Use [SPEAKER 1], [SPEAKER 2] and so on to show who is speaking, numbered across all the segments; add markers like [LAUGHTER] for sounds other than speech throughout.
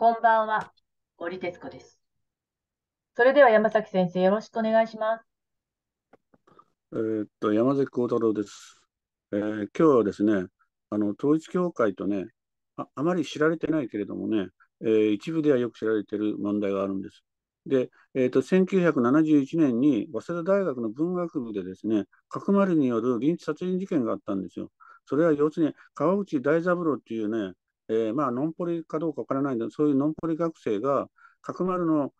[SPEAKER 1] こんばんは、森徹子です。それでは山崎先生、よろしくお願いします。えー、っと、山崎幸太郎です。えー、今日はですね、あの統一教会とねあ、あまり知られてないけれどもね、えー、一部ではよく知られている問題があるんです。で、えーと、と1971年に早稲田大学の文学部でですね、角丸による臨時殺人事件があったんですよ。それは要するに川口大三郎っていうね、えー、まあ、ノンポリかどうかわからないんだそういうノンポリ学生が、角丸の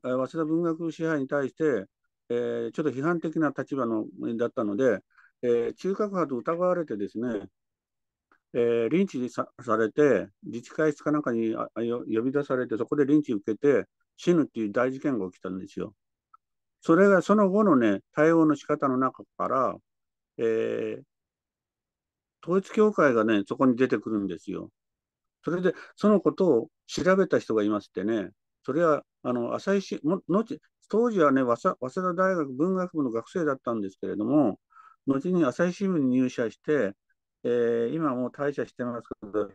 [SPEAKER 1] 早稲田文学支配に対して、えー、ちょっと批判的な立場のだったので、えー、中核派と疑われてですね、えー、リンチさされて、自治会室かなんかにあ呼び出されて、そこでリンチ受けて死ぬっていう大事件が起きたんですよ。それがその後のね、対応の仕方の中から、えー、統一教会がね、そこに出てくるんですよ。それで、そのことを調べた人がいましてね、それは、あの、朝日新も後、当時はね、早稲田大学文学部の学生だったんですけれども、後に朝日新聞に入社して、えー、今もう退社してますけど、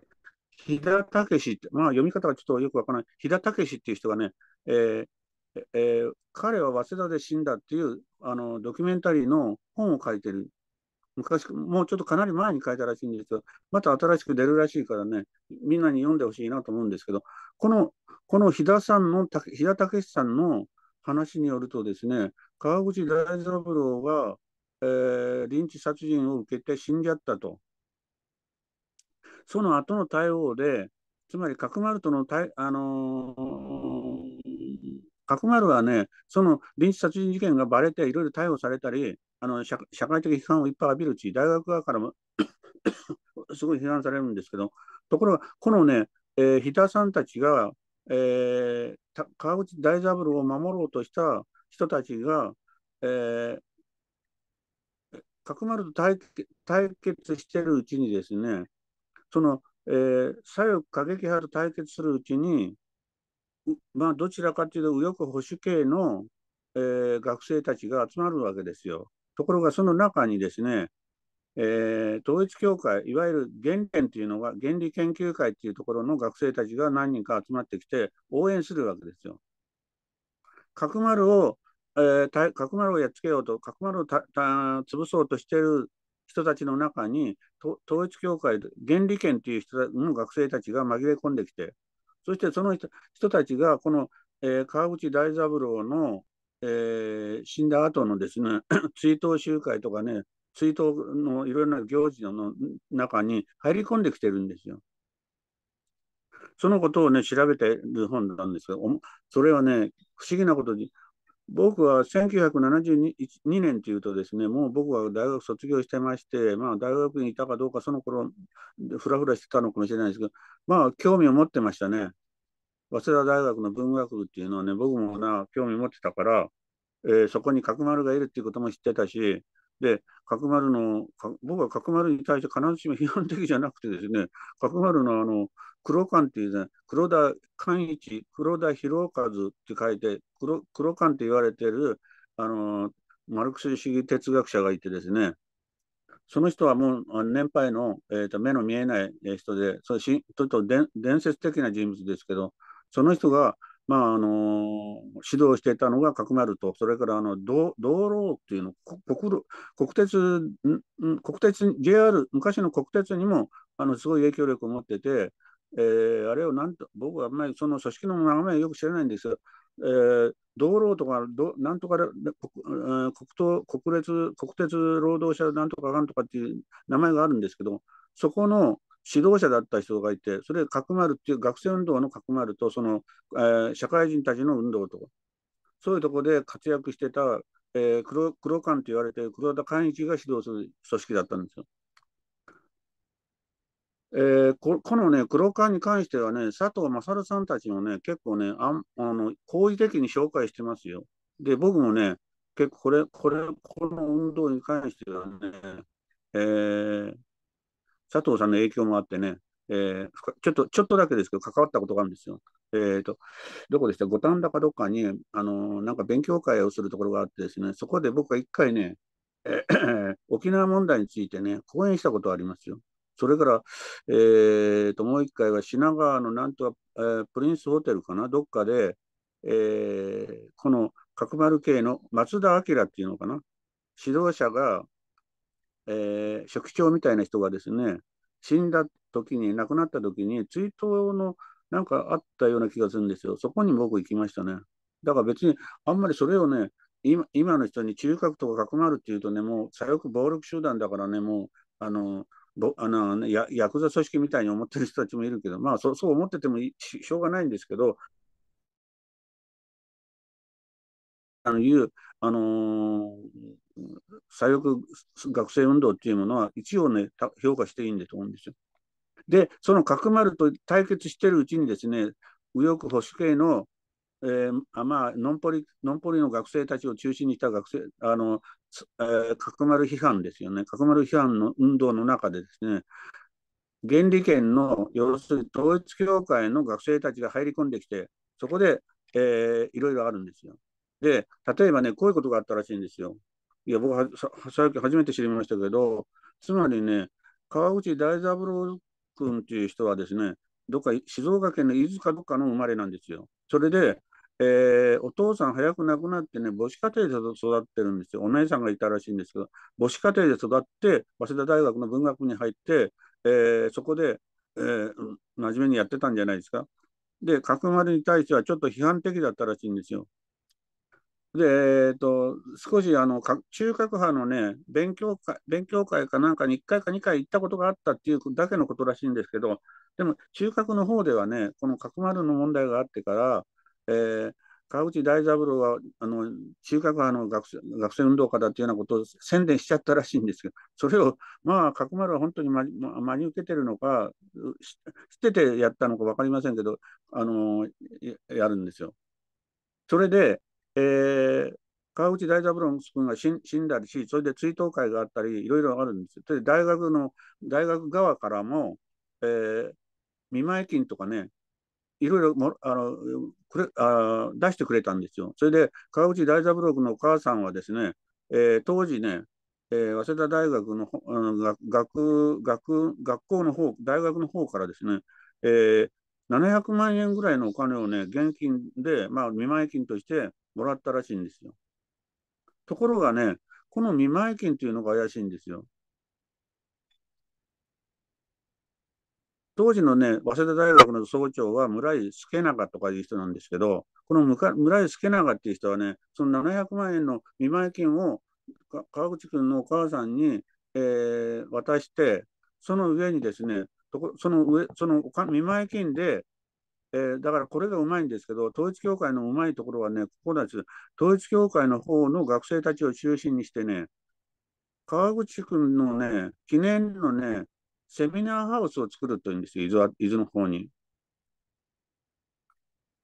[SPEAKER 1] 飛田武って、まあ読み方はちょっとよくわからない、飛田武っていう人がね、えーえー、彼は早稲田で死んだっていうあのドキュメンタリーの本を書いてる昔、もうちょっとかなり前に書いたらしいんですが、また新しく出るらしいからね、みんなに読んでほしいなと思うんですけど、この、この飛田さんの、飛田武さんの話によるとですね、川口大三郎が、えー、臨時殺人を受けて死んじゃったと。その後の対応で、つまり角丸との対、あのー、角丸はね、その臨時殺人事件がばれて、いろいろ逮捕されたり、あの社会的批判をいっぱい浴びるうち、大学側からも [COUGHS] すごい批判されるんですけど、ところが、このね、えー、日田さんたちが、えー、川口大三郎を守ろうとした人たちが、えくまると対決してるうちにですね、その、えー、左翼過激派と対決するうちに、まあ、どちらかというと右翼保守系の、えー、学生たちが集まるわけですよ。ところがその中にですね、えー、統一教会、いわゆる原点というのが、原理研究会というところの学生たちが何人か集まってきて、応援するわけですよ。角丸を、えー、角丸をやっつけようと、角丸をた潰そうとしている人たちの中に、統一教会、原理研という人の学生たちが紛れ込んできて、そしてその人たちが、この、えー、川口大三郎のえー、死んだ後のですね [CLEARS THROAT] 追悼集会とかね追悼のいろいろな行事の中に入り込んできてるんですよ。そのことをね調べてる本なんですけどそれはね不思議なことに僕は1972年というとですねもう僕は大学卒業してまして、まあ、大学にいたかどうかその頃ふらふらしてたのかもしれないですけどまあ興味を持ってましたね。早稲田大学の文学部っていうのはね、僕もな、興味持ってたから、えー、そこに角丸がいるっていうことも知ってたし、で、角丸の、僕は角丸に対して必ずしも批判的じゃなくてですね、角丸のあの、黒勘っていうね、黒田寛一、黒田広和って書いて、黒黒って言われてる、あの、マルクス主義哲学者がいてですね、その人はもう年配の、えーと、目の見えない人で、それしちょっと伝説的な人物ですけど、その人が、まあ、あの指導していたのが角丸と、それからあの道道路っていうの、国国鉄、国鉄、JR、昔の国鉄にもあのすごい影響力を持ってて、えー、あれをなんと、僕はあんまりその組織の名前よく知らないんですが、えー、道路とかど、なんとか国国国国鉄労働者なんとかかんとかっていう名前があるんですけど、そこの指導者だった人がいて、それく角丸っていう学生運動の角丸と、その、えー、社会人たちの運動と、そういうところで活躍してた、えー、黒黒官と言われている黒田寛一が指導する組織だったんですよ。えー、ここのね、黒館に関してはね、佐藤勝さんたちもね、結構ね、ああの好意的に紹介してますよ。で、僕もね、結構これ、これ、この運動に関してはね、えー、佐藤さんの影響もあってね、えー、ちょっと、ちょっとだけですけど、関わったことがあるんですよ。えー、と、どこでした五反田かどっかに、あのー、なんか勉強会をするところがあってですね、そこで僕は一回ね、えー、沖縄問題についてね、講演したことありますよ。それから、えー、と、もう一回は品川のなんとは、えー、プリンスホテルかな、どっかで、えー、この角丸系の松田明っていうのかな、指導者がえー、職長みたいな人がですね、死んだ時に、亡くなった時に、追悼のなんかあったような気がするんですよ。そこに僕行きましたね。だから別に、あんまりそれをね、今今の人に中核とかくまるっていうとね、もう左翼暴力集団だからね、もう、あの、ぼあのね、やヤクザ組織みたいに思ってる人たちもいるけど、まあそそう思っててもしょうがないんですけど、あのいう、あのー、左翼学生運動っていうものは一応ね、評価していいんだと思うんですよ。で、その角丸と対決してるうちにですね、右翼保守系の、えー、あまあ、ノンポリ、ノンポリの学生たちを中心にした学生、あの、えー、角丸批判ですよね。角丸批判の運動の中でですね、原理圏の、要するに統一教会の学生たちが入り込んできて、そこで、えー、いろいろあるんですよ。で、例えばね、こういうことがあったらしいんですよ。いや、僕は最近初めて知りましたけど、つまりね、川口大三郎君っていう人はですね、どっか静岡県の伊豆かどっかの生まれなんですよ。それで、えー、お父さん早く亡くなってね、母子家庭で育ってるんですよ。お姉さんがいたらしいんですけど、母子家庭で育って、早稲田大学の文学部に入って、えー、そこで、えー、真面目にやってたんじゃないですか。で、角丸に対してはちょっと批判的だったらしいんですよ。で、えー、と、少しあの中核派のね勉強会、勉強会かなんかに1回か2回行ったことがあったっていうだけのことらしいんですけど、でも中核の方ではね、この角丸の問題があってから、えー、川口大三郎はあの中核派の学学生運動家だっていうようなことを宣伝しちゃったらしいんですけど、それを、まあ、角丸は本当に真真に受けてるのか、知っててやったのか分かりませんけど、あのやるんですよ。それで、えー、川口大三郎君が死んだりし、それで追悼会があったり、いろいろあるんですよ。で、大学の、大学側からも、えー、見舞い金とかね、いろいろもあのくれあ出してくれたんですよ。それで、川口大三郎君のお母さんはですね、えー、当時ね、えー、早稲田大学の、うん、学学学校の方、大学の方からですね、えー、700万円ぐらいのお金をね、現金で、まあ、見舞い金として、もらったらしいんですよ。ところがね、この見舞金というのが怪しいんですよ。当時のね、早稲田大学の総長は村井助長とかいう人なんですけど、この村井助長っていう人はね、その700万円の見舞金を川口君のお母さんに、えー、渡して、その上にですね、その上その見舞金でえー、だからこれがうまいんですけど、統一教会のうまいところはね、ここなんです。統一教会の方の学生たちを中心にしてね、川口君のね、記念のね、セミナーハウスを作るというんですよ、伊豆伊豆の方に。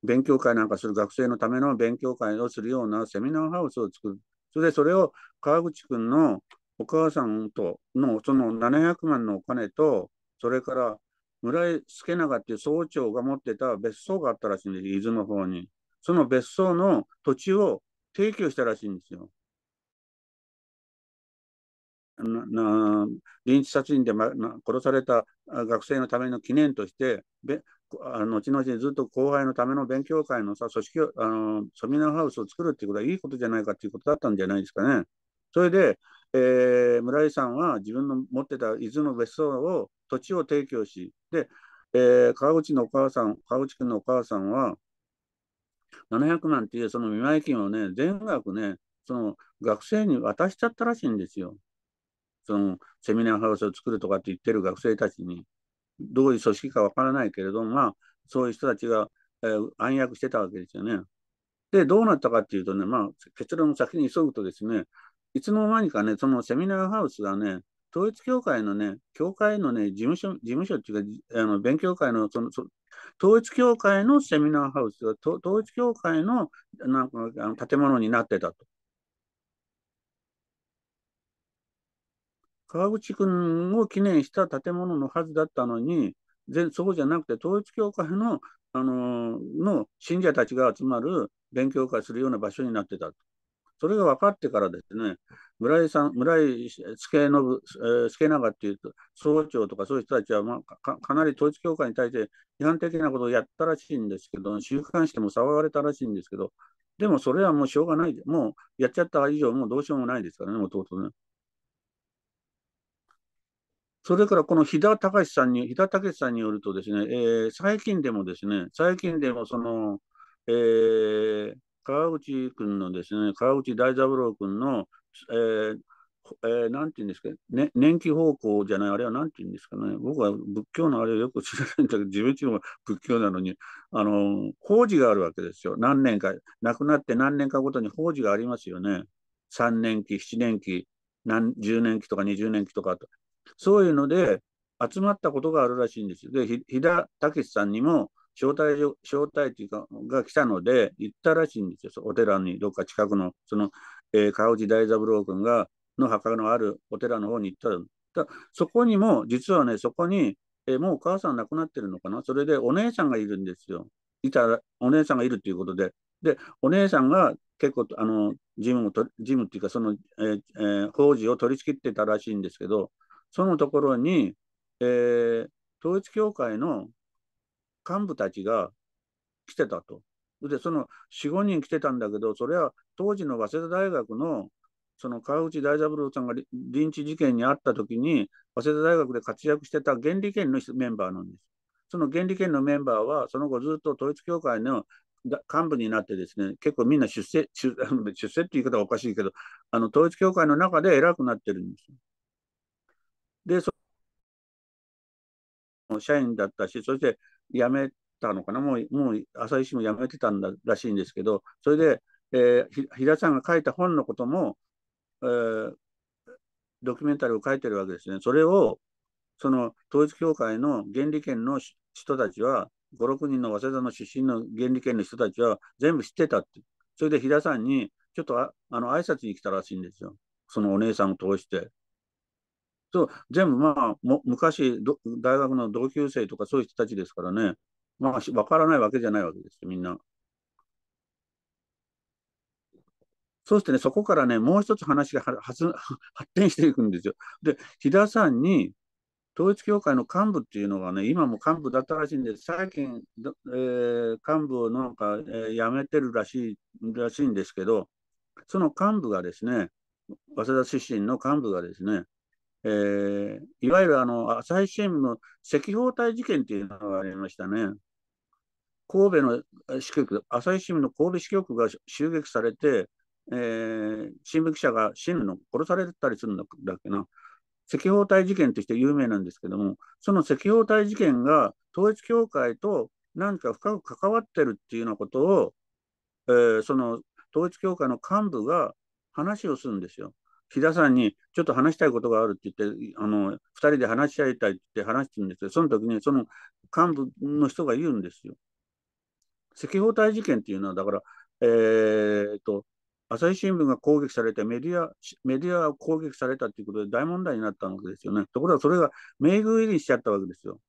[SPEAKER 1] 勉強会なんかする学生のための勉強会をするようなセミナーハウスを作る。それでそれを川口君のお母さんとのその700万のお金と、それから村井助長っていう総長が持ってた別荘があったらしいんです伊豆の方に。その別荘の土地を提供したらしいんですよ。なな臨時殺人で、ま、な殺された学生のための記念としてべあの後々ずっと後輩のための勉強会のさ組織あのソミナーハウスを作るっていうことはいいことじゃないかっていうことだったんじゃないですかね。それでえー、村井さんは自分の持ってた伊豆の別荘を土地を提供しで、えー、川口のお母さん川口君のお母さんは700万っていうその見舞い金をね全額ねその学生に渡しちゃったらしいんですよ。そのセミナーハウスを作るとかって言ってる学生たちにどういう組織かわからないけれども、まあ、そういう人たちが、えー、暗躍してたわけですよね。でどうなったかっていうとね、まあ、結論を先に急ぐとですねいつの間にかね、そのセミナーハウスがね、統一教会のね、教会のね、事務所、事務所っていうか、あの勉強会のそのそ、統一教会のセミナーハウスが、統一教会のなんかあの建物になってたと。川口君を記念した建物のはずだったのに、全そうじゃなくて、統一教会の、あのー、の信者たちが集まる勉強会するような場所になってたと。それが分かってからですね、村井さん、村井助信、えー、助長っていうと、総長とかそういう人たちは、まあ、か、かなり統一教会に対して批判的なことをやったらしいんですけど、週刊誌でも騒がれたらしいんですけど、でもそれはもうしょうがない、もうやっちゃった以上、もうどうしようもないですからね、もともとね。それからこの飛田隆さんに、飛田武さんによるとですね、えー、最近でもですね、最近でもその、えー、川口君のですね、川口大三郎君の、えーえー、なんていうんですかね、年季方向じゃない、あれはなんて言うんですかね、僕は仏教のあれをよく知らないんだけど、自分自身は仏教なのに、あの、法事があるわけですよ。何年か、亡くなって何年かごとに法事がありますよね。3年期、7年期、何10年期とか20年期とかと。そういうので、集まったことがあるらしいんですよ。で、ひだたけしさんにも、招待状、招待というか、が来たので、行ったらしいんですよ。お寺に、どっか近くの、その、えー、川内大三郎君が、の墓のあるお寺の方に行っただそこにも、実はね、そこに、えー、もうお母さん亡くなってるのかなそれでお姉さんがいるんですよ。いた、ら、お姉さんがいるということで。で、お姉さんが結構、あの、ジムをと、ジムっていうか、その、えーえー、法事を取り仕切ってたらしいんですけど、そのところに、えー、統一教会の幹部たちが来てたと。で、その4、5人来てたんだけど、それは当時の早稲田大学の、その川口大三郎さんが臨時事件にあった時に、早稲田大学で活躍してた原理研のメンバーなんです。その原理研のメンバーは、その後ずっと統一教会の幹部になってですね、結構みんな出世、出 [LAUGHS] 世って言い方はおかしいけど、あの統一教会の中で偉くなってるんです。で、その社員だったし、そして辞めたのかな、もうもう朝日新聞辞めてたんだらしいんですけど、それで、えー、ひ平さんが書いた本のことも、えー、ドキュメンタリーを書いてるわけですね。それをその統一教会の原理権の人たちは、5、6人の早稲田の出身の原理権の人たちは全部知ってたって。それで平さんに、ちょっとああの挨拶に来たらしいんですよ。そのお姉さんを通して。そう全部まあも昔大学の同級生とかそういう人たちですからね、まあ、分からないわけじゃないわけですよ、みんな。そうしてね、そこからね、もう一つ話が発展していくんですよ。で、飛田さんに、統一教会の幹部っていうのがね、今も幹部だったらしいんで、最近、えー、幹部をなんか、えー、辞めてるらしいらしいんですけど、その幹部がですね、早稲田出身の幹部がですね、えー、いわゆるあの朝日新聞の赤包帯事件というのがありましたね。神戸の支局、朝日新聞の神戸支局が襲撃されて、えー、新聞記者が死ぬの、殺されたりするんだっけな。赤包帯事件として有名なんですけども、その赤包帯事件が統一教会と何か深く関わってるっていうようなことを、えー、その統一教会の幹部が話をするんですよ。飛田さんにちょっと話したいことがあるって言って、あの、2人で話し合いたいって話してるんですけど、その時にその幹部の人が言うんですよ。赤包帯事件っていうのは、だから、えー、と、朝日新聞が攻撃されて、メディア、メディアが攻撃されたっていうことで大問題になったわけですよね。ところが、それが名偶入りしちゃったわけですよ。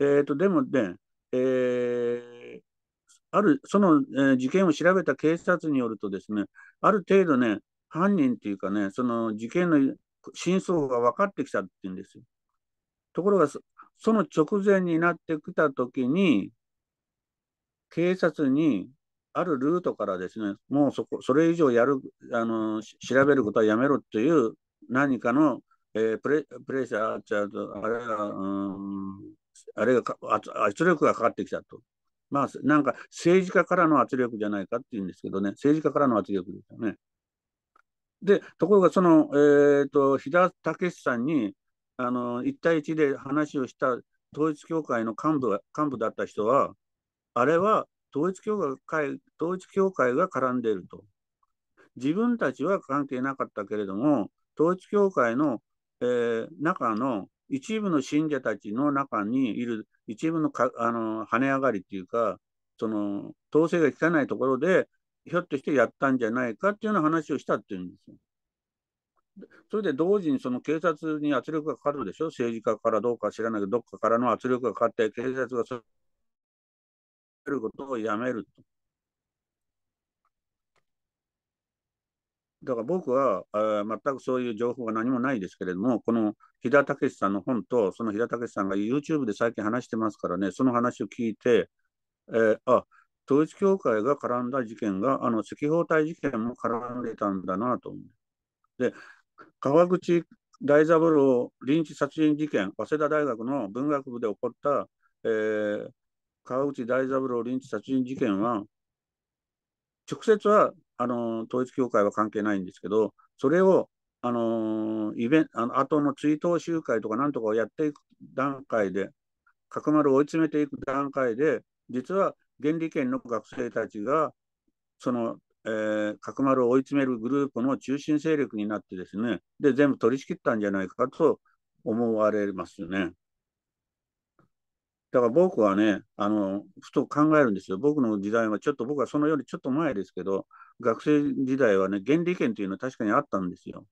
[SPEAKER 1] えー、と、でもね、えー、ある、その、えー、事件を調べた警察によるとですね、ある程度ね、犯人っていうかね、その事件の真相が分かってきたって言うんですよ。ところがそ、の直前になってきたときに、警察にあるルートからですね、もうそこそれ以上やるあの調べることはやめろという何かの、えー、プレプレッシャーちと、あれが、うん、あれが圧力がかかってきたと。まあ、なんか政治家からの圧力じゃないかっていうんですけどね、政治家からの圧力ですよね。で、ところが、その、えー、と、飛田武さんに、あの、1対1で話をした統一教会の幹部幹部だった人は、あれは統一教会統一教会が絡んでいると。自分たちは関係なかったけれども、統一教会の、えー、中の一部の信者たちの中にいる一部のかあの跳ね上がりっていうか、その統制が効かないところで、ひょっとしてやったんじゃないかっていうような話をしたっていうんですよ。それで同時にその警察に圧力がかかるでしょ、政治家からどうか知らないけど、どっかからの圧力がかかって、警察がそうることをやめると。だから僕はあ全くそういう情報は何もないですけれども、この飛田武さんの本と、その飛田武さんが YouTube で最近話してますからね、その話を聞いて、えー、あ統一教会が絡んだ事件が、あの赤報隊事件も絡んでいたんだなと思う。で、川口大三郎臨時殺人事件、早稲田大学の文学部で起こった、えー、川口大三郎臨時殺人事件は、直接はあの統一教会は関係ないんですけど、それをあのイベあの後の追悼集会とかなんとかをやっていく段階で、角丸を追い詰めていく段階で、実は原理研の学生たちが、その、えー、角丸を追い詰めるグループの中心勢力になってですね、で、全部取り仕切ったんじゃないかと思われますよね。だから僕はね、あの、ふと考えるんですよ。僕の時代は、ちょっと僕はそのよりちょっと前ですけど、学生時代はね、原理研というのは確かにあったんですよ。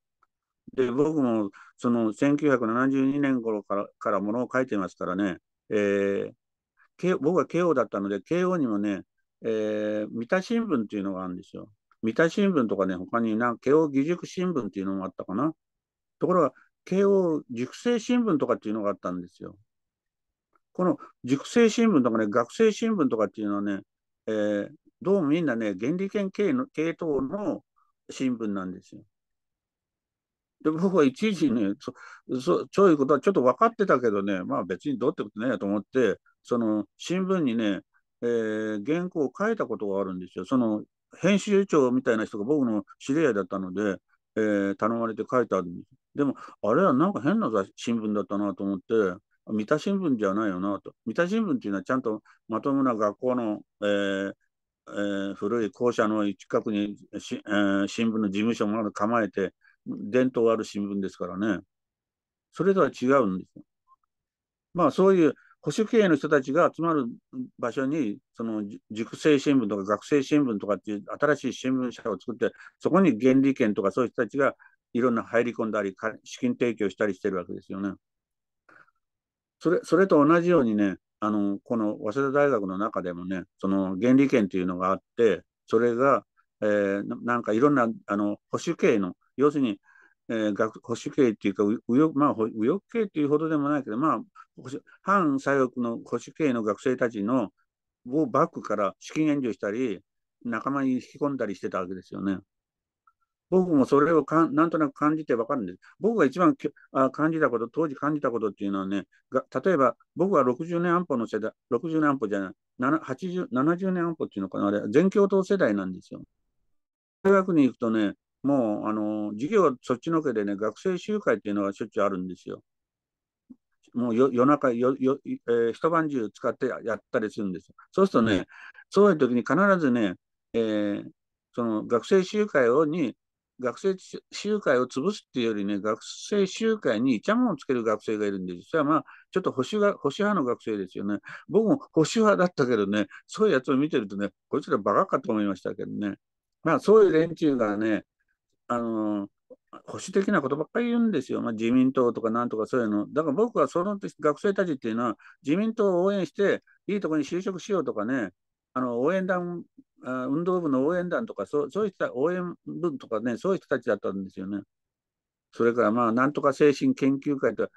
[SPEAKER 1] で、僕もその1972年頃からからものを書いてますからね、えー、僕は慶応だったので、慶応にもね、えー、三田新聞っていうのがあるんですよ。三田新聞とかね、他にな、慶応義塾新聞っていうのもあったかな。ところが、慶応塾生新聞とかっていうのがあったんですよ。この塾生新聞とかね、学生新聞とかっていうのはね、えー、どうもみんなね、原理研系の系統の新聞なんですよ。で、僕はいちいちね、そ、そ、そういうことはちょっと分かってたけどね、まあ別にどうってことないやと思って、その新聞にね、えー、原稿を書いたことがあるんですよ。その編集長みたいな人が僕の知り合いだったので、えー、頼まれて書いてあるんです。でも、あれはなんか変な新聞だったなと思って、三田新聞じゃないよなと。三田新聞っていうのはちゃんとまともな学校の、えーえー、古い校舎の近くにし、えー、新聞の事務所も構えて、伝統ある新聞ですからね。それとは違うんですよ。まあそういう保守系の人たちが集まる場所に、その塾生新聞とか学生新聞とかっていう新しい新聞社を作って、そこに原理権とかそういう人たちがいろんな入り込んだり、資金提供したりしてるわけですよね。それそれと同じようにね、あのこの早稲田大学の中でもね、その原理権というのがあって、それが、えー、なんかいろんなあの保守系の、要するにえー、学保守系っていうか右翼、まあ、右翼系っていうほどでもないけど、まあ、反左翼の保守系の学生たちのをバックから資金援助したり、仲間に引き込んだりしてたわけですよね。僕もそれをかなんとなく感じて分かるんです。僕が一番あ感じたこと、当時感じたことっていうのはね、が例えば僕は60年安保の世代、60年安保じゃない、70年安保っていうのかな、あれ、全共闘世代なんですよ。大学に行くとね、もうあの授業そっちのけでね、学生集会っていうのはしょっちゅうあるんですよ。もう夜中よよ、えー、一晩中使ってやったりするんですよ。そうするとね、そういう時に必ずね、えー、その学生集会をに、学生集会を潰すっていうよりね、学生集会にイチャモンをつける学生がいるんです。それはまあ、ちょっと保守が保守派の学生ですよね。僕も保守派だったけどね、そういうやつを見てるとね、こいつらバカかと思いましたけどね。まあ、そういう連中がね、あの保守的なことばっかり言うんですよ、まあ、自民党とかなんとかそういうの。だから僕はその学生たちっていうのは、自民党を応援して、いいとこに就職しようとかね、あの応援団、運動部の応援団とか、そうそういった応援部とかね、そういう人たちだったんですよね。それから、まあ、なんとか精神研究会と、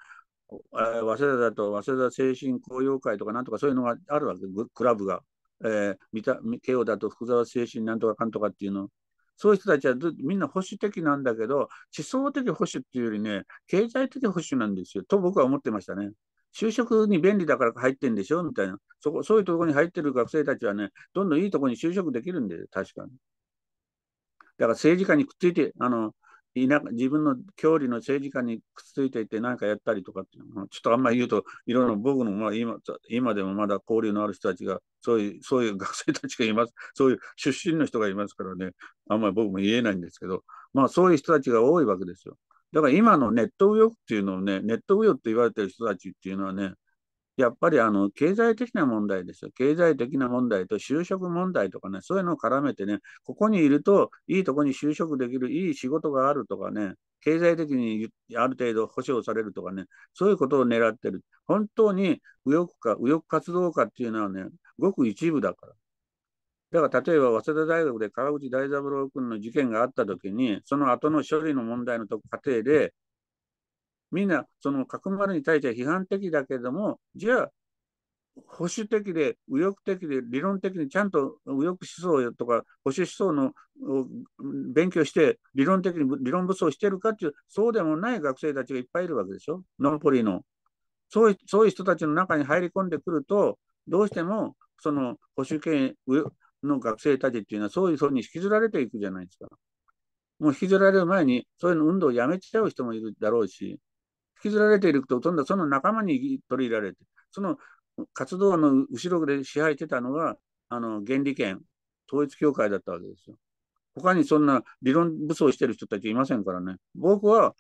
[SPEAKER 1] 早稲田だと、早稲田精神高揚会とか、なんとかそういうのがあるわけ、クラブが。えー、三田慶応だと福沢精神なんとかかんとかっていうのそういう人たちはみんな保守的なんだけど、思想的保守っていうよりね、経済的保守なんですよ、と僕は思ってましたね。就職に便利だから入ってんでしょみたいなそこ、そういうところに入ってる学生たちはね、どんどんいいところに就職できるんで、確かに。だから政治家にくっついて、あの田舎自分の郷里の政治家にくっついていって何かやったりとかっていうのちょっとあんまり言うといろいろ僕の、まあ、今今でもまだ交流のある人たちがそういうそういう [LAUGHS] 学生たちがいますそういう出身の人がいますからねあんまり僕も言えないんですけど、まあ、そういう人たちが多いわけですよだから今のネット右翼っていうのをねネット右翼って言われてる人たちっていうのはねやっぱりあの経済的な問題ですよ。経済的な問題と就職問題とかね、そういうのを絡めてね、ここにいるといいとこに就職できる、いい仕事があるとかね、経済的にある程度保障されるとかね、そういうことを狙ってる。本当に右翼か、右翼活動家っていうのはね、ごく一部だから。だから例えば早稲田大学で川口大三郎君の事件があったときに、その後の処理の問題の過程で、みんな、その角丸に対して批判的だけども、じゃあ、保守的で、右翼的で、理論的にちゃんと右翼思想とか、保守思想の勉強して、理論的に理論武装してるかっていう、そうでもない学生たちがいっぱいいるわけでしょ、ノンポリの。そういうそういう人たちの中に入り込んでくると、どうしてもその保守系の学生たちっていうのは、そういうふうに引きずられていくじゃないですか。もう引きずられる前に、そういう運動をやめちゃう人もいるだろうし、引きずられていくと、とんはその仲間に取り入れられて、その活動の後ろで支配してたのが、あの原理権、統一教会だったわけですよ。他にそんな理論武装してる人たちいませんからね。僕は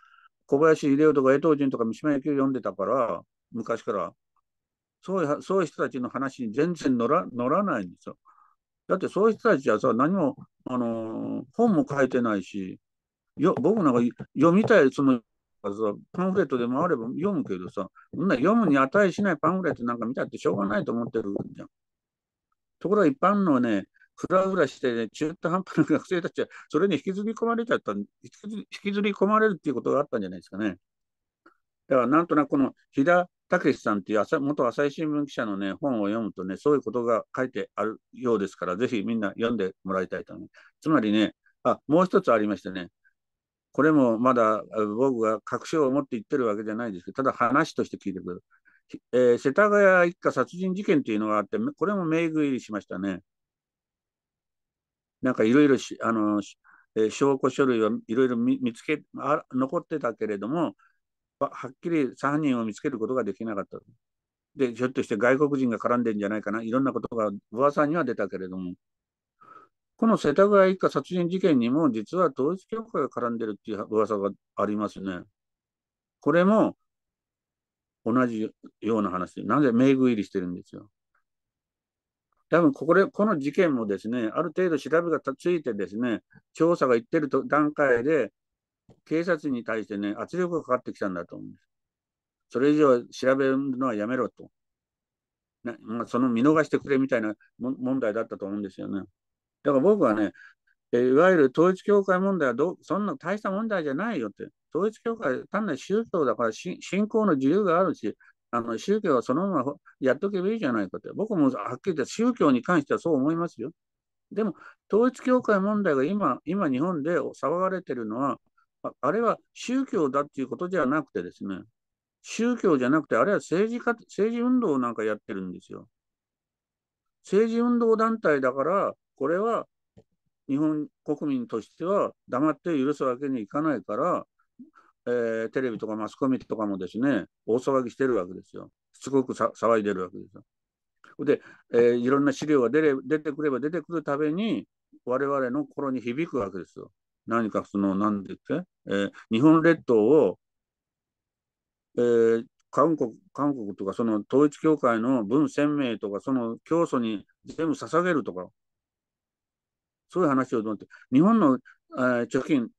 [SPEAKER 1] 小林秀夫とか江藤人とか三島由紀夫読んでたから、昔から。そういうそういう人たちの話に全然乗ら乗らないんですよ。だってそういう人たちはさ、何も、あのー、本も書いてないし、よ僕なんか読みたい、そのからパンフレットでもあれば読むけどさ、そんな読むに値しないパンフレットなんか見たってしょうがないと思ってるじゃん。ところが一般のね、ふらふらして、ね、中途半端な学生たちは、それに引きずり込まれちゃった引きずり込まれるっていうことがあったんじゃないですかね。だからなんとなくこの飛田武さんっていう元朝日新聞記者のね、本を読むとね、そういうことが書いてあるようですから、ぜひみんな読んでもらいたいと思います。つまりね、あ、もう一つありましてね、これもまだ僕が確証を持って言ってるわけじゃないですけど、ただ話として聞いてくる。えー、世田谷一家殺人事件というのがあって、これも名食いしましたね。なんかいろいろあの、えー、証拠書類はいろいろ見つけあ、残ってたけれども、はっきり3人を見つけることができなかった。で、ひょっとして外国人が絡んでんじゃないかな、いろんなことが噂には出たけれども、この世田谷一家殺人事件にも実は統一教会が絡んでるっていう噂がありますね。これも同じような話で、なぜ名具入りしてるんですよ。多分ここで、この事件もですね、ある程度調べがついてですね、調査がいってると段階で、警察に対してね、圧力がかかってきたんだと思うんです。それ以上調べるのはやめろと。なまあ、その見逃してくれみたいな問題だったと思うんですよね。だから僕はね、えいわゆる統一教会問題はどそんな大した問題じゃないよって、統一教会、単なる宗教だから信仰の自由があるし、あの宗教はそのままやっとけばいいじゃないかって、僕もはっきり言って宗教に関してはそう思いますよ。でも、統一教会問題が今、今日本で騒がれてるのは、あれは宗教だっていうことじゃなくてですね、宗教じゃなくて、あれは政治家、政治運動なんかやってるんですよ。政治運動団体だから、これは日本国民としては黙って許すわけにいかないから、えー、テレビとかマスコミとかもですね大騒ぎしてるわけですよ。すごく騒いでるわけですよ。で、えー、いろんな資料が出れ出てくれば出てくるたびに我々の心に響くわけですよ。何かその何でっけ、えー、日本列島を、えー、韓国韓国とかその統一教会の文鮮明とかその教祖に全部捧げるとかそういう話をどんって、日本の、えー、貯金、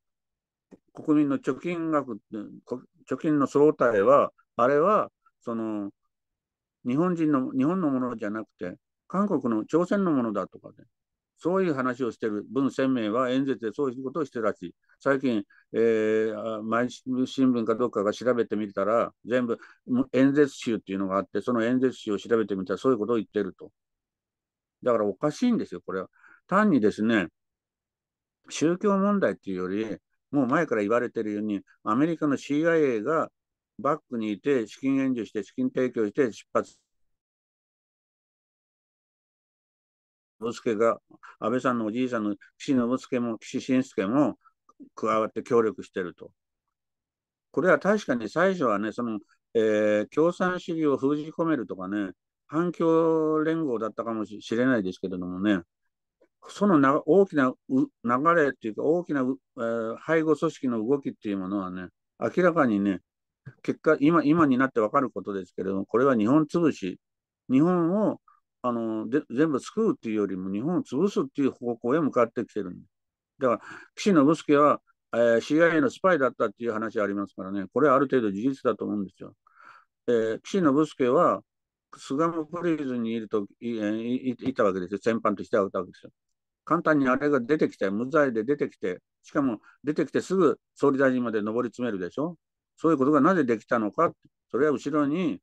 [SPEAKER 1] 国民の貯金額、貯金の総体は、あれは、その、日本人の、日本のものじゃなくて、韓国の朝鮮のものだとかね、そういう話をしてる、文鮮明は演説でそういうことをしてるらしい。最近、えー、毎日新聞かどうかが調べてみたら、全部演説集っていうのがあって、その演説集を調べてみたら、そういうことを言ってると。だからおかしいんですよ、これは。単にですね、宗教問題っていうより、もう前から言われてるように、アメリカの CIA がバックにいて、資金援助して、資金提供して、出発。信介が、安倍さんのおじいさんの岸信介も岸信介も加わって協力してると。これは確かに最初はね、その、えー、共産主義を封じ込めるとかね、反共連合だったかもしれないですけれどもね、そのな大きな流れっていうか、大きな、えー、背後組織の動きっていうものはね、明らかにね、結果、今今になって分かることですけれども、これは日本潰し、日本をあので全部救うっていうよりも、日本を潰すっていう方向へ向かってきてるんでだから、岸信介は、えー、CIA のスパイだったっていう話ありますからね、これはある程度事実だと思うんですよ。えー、岸信介は、菅野プリーズにいるといいいたわけですよ、先般としてはたわけですよ。簡単にあれが出てきて、無罪で出てきて、しかも出てきてすぐ総理大臣まで上り詰めるでしょ。そういうことがなぜできたのか、それは後ろに、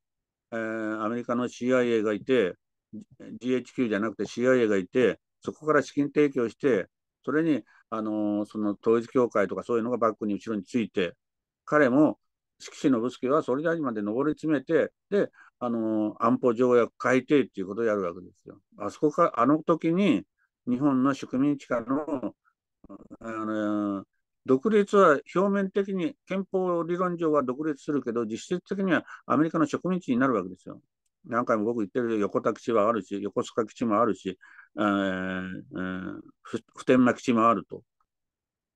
[SPEAKER 1] えー、アメリカの CIA がいて、GHQ じゃなくて CIA がいて、そこから資金提供して、それに、あのー、その統一教会とかそういうのがバックに後ろについて、彼も色紙のブスけは総理大臣まで上り詰めて、で、あのー、安保条約改定っていうことをやるわけですよ。あそこか、あの時に日本の植民地らのあの独立は表面的に憲法理論上は独立するけど、実質的にはアメリカの植民地になるわけですよ。何回も僕言ってる横田基地はあるし、横須賀基地もあるし、えーえー、普天間基地もあると、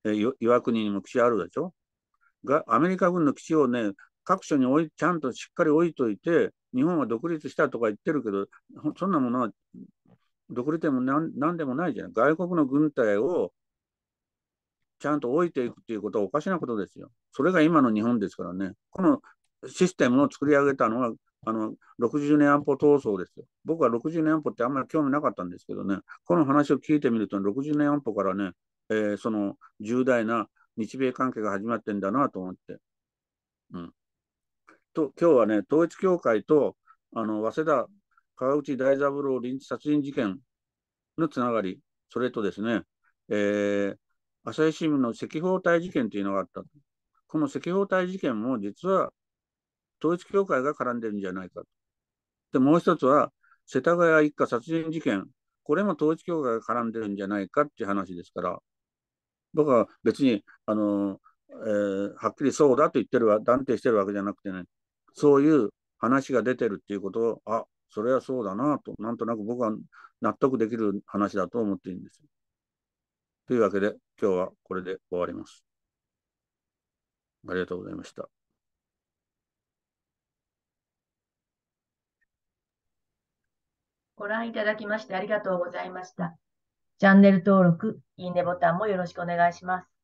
[SPEAKER 1] えー、岩国にも基地あるでしょ。が、アメリカ軍の基地をね、各所に置いちゃんとしっかり置いといて、日本は独立したとか言ってるけど、そんなものは独立でもんでもないじゃない。外国の軍隊をちゃんと置いていくっていうことはおかしなことですよ。それが今の日本ですからね。このシステムを作り上げたのは、あの60年安保闘争ですよ。僕は60年安保ってあんまり興味なかったんですけどね、この話を聞いてみると、60年安保からね、えー、その重大な日米関係が始まってんだなと思って。うん、と今日はね、統一教会とあの早稲田川内大三郎臨時殺人事件のつながり、それとですね、えー、朝日新聞の赤包帯事件というのがあった。この赤包帯事件も実は統一教会が絡んでるんじゃないかと。で、もう一つは、世田谷一家殺人事件、これも統一教会が絡んでるんじゃないかっていう話ですから、僕は別に、あの、えー、はっきりそうだと言ってるわ、断定してるわけじゃなくてね、そういう話が出てるっていうことを、あそれはそうだなと、なんとなく僕は納得できる話だと思っているんです。というわけで、今日はこれで終わります。ありがとうございました。ご覧いただきましてありがとうございました。チャンネル登録、いいねボタンもよろしくお願いします。